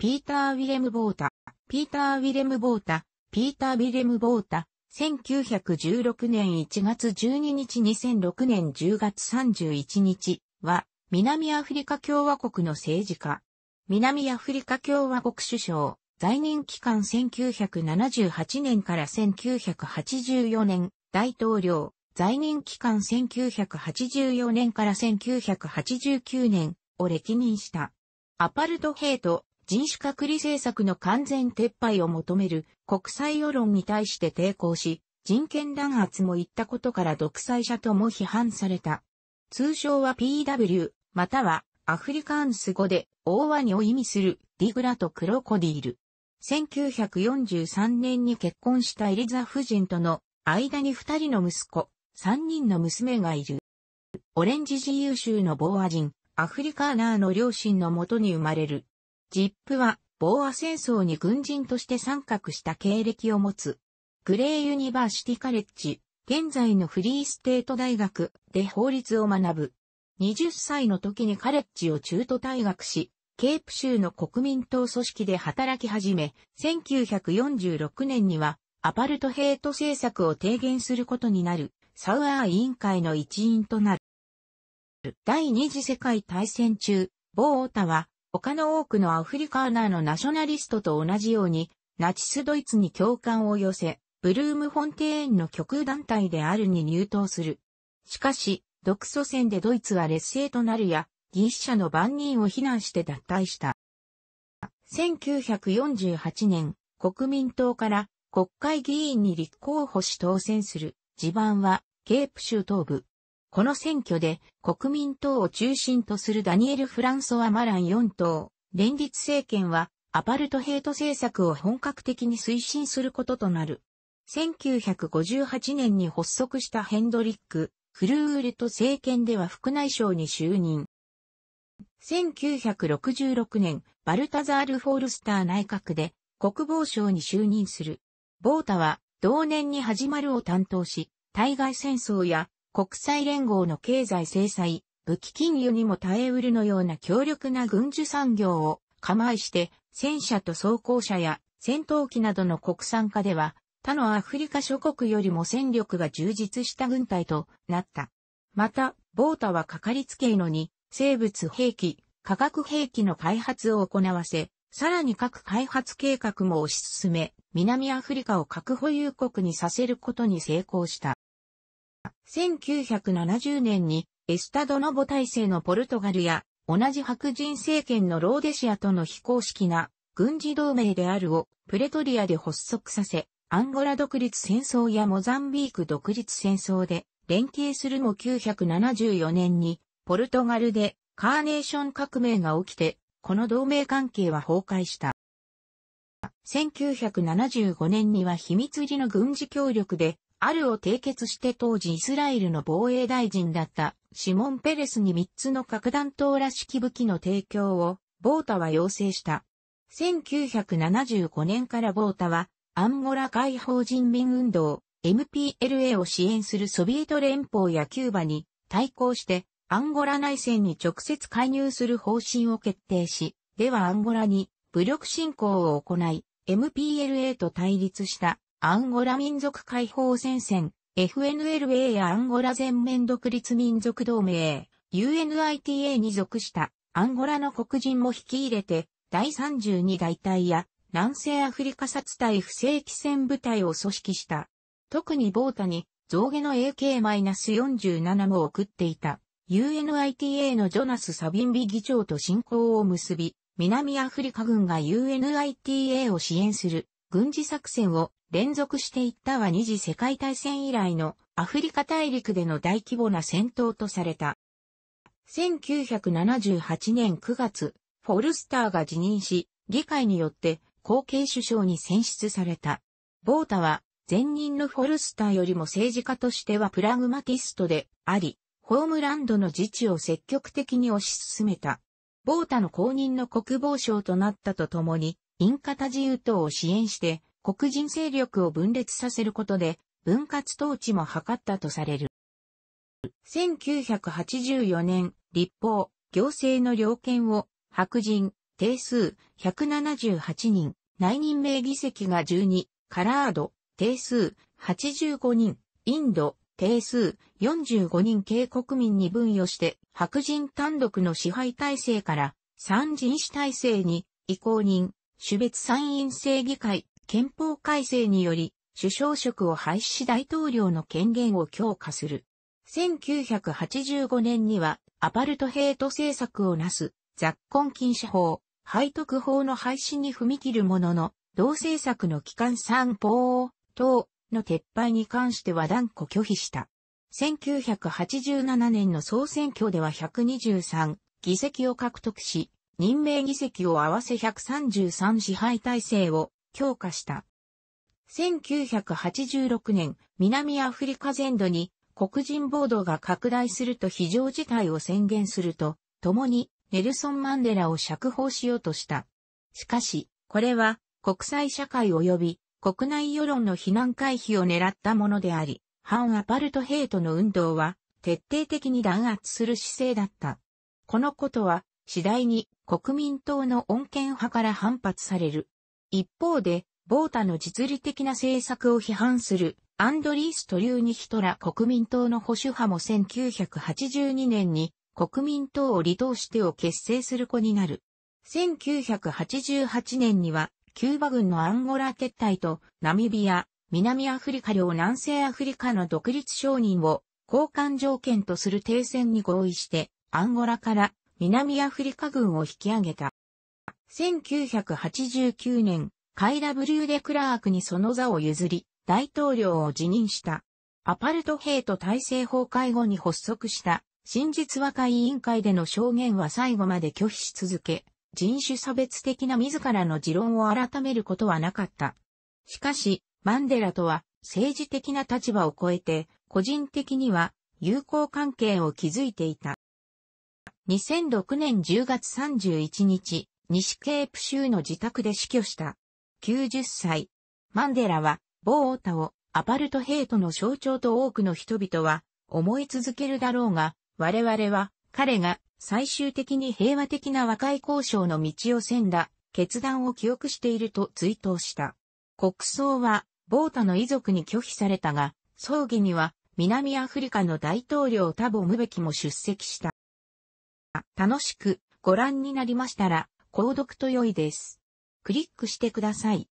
ピーター・ウィレム・ボータ、ピーター・ウィレム・ボータ、ピーター・ウィレム・ボータ、1916年1月12日2006年10月31日は、南アフリカ共和国の政治家。南アフリカ共和国首相、在任期間1978年から1984年、大統領、在任期間1984年から1989年を歴任した。アパルトヘイト、人種隔離政策の完全撤廃を求める国際世論に対して抵抗し、人権弾圧も言ったことから独裁者とも批判された。通称は PW、またはアフリカンス語で大ワニを意味するディグラとクロコディール。1943年に結婚したエリザ夫人との間に二人の息子、三人の娘がいる。オレンジ自由州のボーア人、アフリカーナーの両親のもとに生まれる。ジップは、ボーア戦争に軍人として参画した経歴を持つ。グレーユニバーシティカレッジ、現在のフリーステート大学で法律を学ぶ。20歳の時にカレッジを中途退学し、ケープ州の国民党組織で働き始め、1946年にはアパルトヘイト政策を提言することになる、サウアー委員会の一員となる。第二次世界大戦中、ボーオタは他の多くのアフリカーナーのナショナリストと同じように、ナチスドイツに共感を寄せ、ブルームフォンテーンの極右団体であるに入党する。しかし、独ソ戦でドイツは劣勢となるや、ギリシャの万人を非難して脱退した。1948年、国民党から国会議員に立候補し当選する。地盤は、ケープ州東部、この選挙で国民党を中心とするダニエル・フランソワ・マラン4党、連立政権はアパルトヘイト政策を本格的に推進することとなる。1958年に発足したヘンドリック・フルールト政権では副内相に就任。1966年、バルタザール・フォールスター内閣で国防省に就任する。ボータは同年に始まるを担当し、対外戦争や国際連合の経済制裁、武器禁輸にも耐えうるのような強力な軍需産業を構えして、戦車と装甲車や戦闘機などの国産化では、他のアフリカ諸国よりも戦力が充実した軍隊となった。また、ボータはかかりつけ医のに、生物兵器、化学兵器の開発を行わせ、さらに核開発計画も推し進め、南アフリカを核保有国にさせることに成功した。1970年にエスタドノボ体制のポルトガルや同じ白人政権のローデシアとの非公式な軍事同盟であるをプレトリアで発足させ、アンゴラ独立戦争やモザンビーク独立戦争で連携するも974年にポルトガルでカーネーション革命が起きて、この同盟関係は崩壊した。1975年には秘密裏の軍事協力であるを締結して当時イスラエルの防衛大臣だったシモン・ペレスに3つの核弾頭らしき武器の提供をボータは要請した。1975年からボータはアンゴラ解放人民運動 MPLA を支援するソビエト連邦やキューバに対抗してアンゴラ内戦に直接介入する方針を決定し、ではアンゴラに武力侵攻を行い MPLA と対立したアンゴラ民族解放戦線、FNLA やアンゴラ全面独立民族同盟、UNITA に属したアンゴラの黒人も引き入れて、第32大隊や南西アフリカ殺隊不正規戦部隊を組織した。特にボータに象牙の AK-47 も送っていた。UNITA のジョナス・サビンビ議長と進行を結び、南アフリカ軍が UNITA を支援する軍事作戦を連続していったは二次世界大戦以来のアフリカ大陸での大規模な戦闘とされた。1978年9月、フォルスターが辞任し、議会によって後継首相に選出された。ボータは前任のフォルスターよりも政治家としてはプラグマティストであり、ホームランドの自治を積極的に推し進めた。ボータの公認の国防省となったとともに、インカタ自由党を支援して、黒人勢力を分裂させることで、分割統治も図ったとされる。1984年、立法、行政の両権を、白人、定数、178人、内任命議席が12、カラード、定数、85人、インド、定数、45人系国民に分与して、白人単独の支配体制から、三人種体制に、移行人、種別参院制議会、憲法改正により、首相職を廃止し大統領の権限を強化する。1985年には、アパルトヘイト政策をなす、雑婚禁止法、背徳法の廃止に踏み切るものの、同政策の機関三法等の撤廃に関しては断固拒否した。1987年の総選挙では123議席を獲得し、任命議席を合わせ133支配体制を強化した。1986年、南アフリカ全土に黒人暴動が拡大すると非常事態を宣言すると、共にネルソン・マンデラを釈放しようとした。しかし、これは国際社会及び国内世論の避難回避を狙ったものであり、反アパルトヘイトの運動は徹底的に弾圧する姿勢だった。このことは次第に国民党の恩恵派から反発される。一方で、ボータの実利的な政策を批判するアンドリース・トリューニヒトラ国民党の保守派も1982年に国民党を離党してを結成する子になる。1988年にはキューバ軍のアンゴラ撤退とナミビア、南アフリカ領南西アフリカの独立承認を交換条件とする停戦に合意してアンゴラから南アフリカ軍を引き上げた。1989年、カイラ・ブリュー・デ・クラークにその座を譲り、大統領を辞任した。アパルトヘイト体制崩壊後に発足した、真実和解委員会での証言は最後まで拒否し続け、人種差別的な自らの持論を改めることはなかった。しかし、マンデラとは政治的な立場を超えて、個人的には友好関係を築いていた。2006年10月31日、西ケープ州の自宅で死去した。90歳。マンデラは、ボータをアパルトヘイトの象徴と多くの人々は思い続けるだろうが、我々は彼が最終的に平和的な和解交渉の道を選んだ決断を記憶していると追悼した。国葬はボータの遺族に拒否されたが、葬儀には南アフリカの大統領タボムベキも出席した。楽しくご覧になりましたら、購読と良いです。クリックしてください。